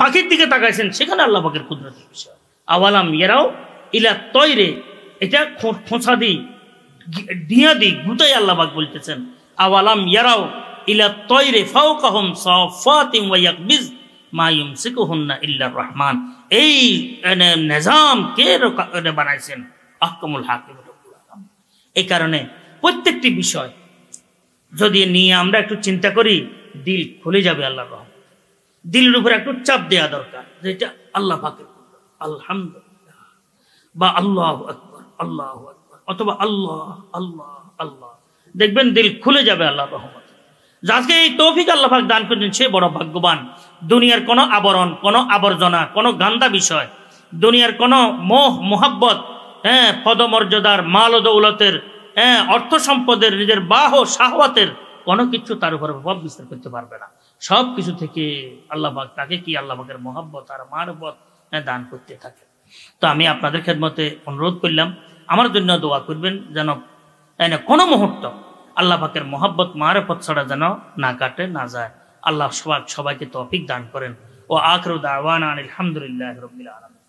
পাখির দিকে তাকাইছেন সেখানে আল্লাহ পাকের কুদরতের বিষয় আওয়ালাম ইয়ারাও ইলা তৈরে এটা খোঁচা দি ডিয়া দি গুটাই আল্লাহবাক বলতেছেন আওয়ালাম ইয়ারাও ইলা তৈরে ফাও কাহম সাফাতিম ওয়াইয়াক বিজ মায়ুম সিকুহন্না ইল্লা রহমান এই নিজাম কে বানাইছেন আহকামুল হাকিম এই কারণে প্রত্যেকটি বিষয় যদি নিয়ে আমরা একটু চিন্তা করি দিল খুলে যাবে আল্লাহ রহমান দিল্লির উপরে একটু চাপ দেওয়া দরকার যেটা আল্লাহ পাকের আলহামদুলিল্লাহ বা আল্লাহ আকবর আল্লাহ আকবর অথবা আল্লাহ আল্লাহ আল্লাহ দেখবেন দিল খুলে যাবে আল্লাহ রহমান যাকে এই তৌফিক আল্লাহ পাক দান করেছেন সে বড় ভাগ্যবান দুনিয়ার কোন আবরণ কোন আবর্জনা কোন গান্দা বিষয় দুনিয়ার কোন মোহ মোহাব্বত হ্যাঁ পদমর্যাদার মাল দৌলতের হ্যাঁ অর্থ সম্পদের নিজের বাহ শাহওয়াতের কোনো কিছু তার উপর প্রভাব বিস্তার করতে পারবে না সব কিছু থেকে আল্লাহবাক তাকে কি আল্লাহবাকের মহাব্বত আর মারবত হ্যাঁ, দান করতে থাকে তো আমি আপনাদের খেদমতে অনুরোধ করলাম আমার জন্য দোয়া করবেন যেন এনে কোনো মুহূর্ত আল্লাহ পাকের মহাব্বত মারেফত ছাড়া যেন না কাটে না যায় আল্লাহ সবাই সবাইকে তফিক দান করেন ও আখরুদ আওয়ান আলহামদুলিল্লাহ রবিল আলম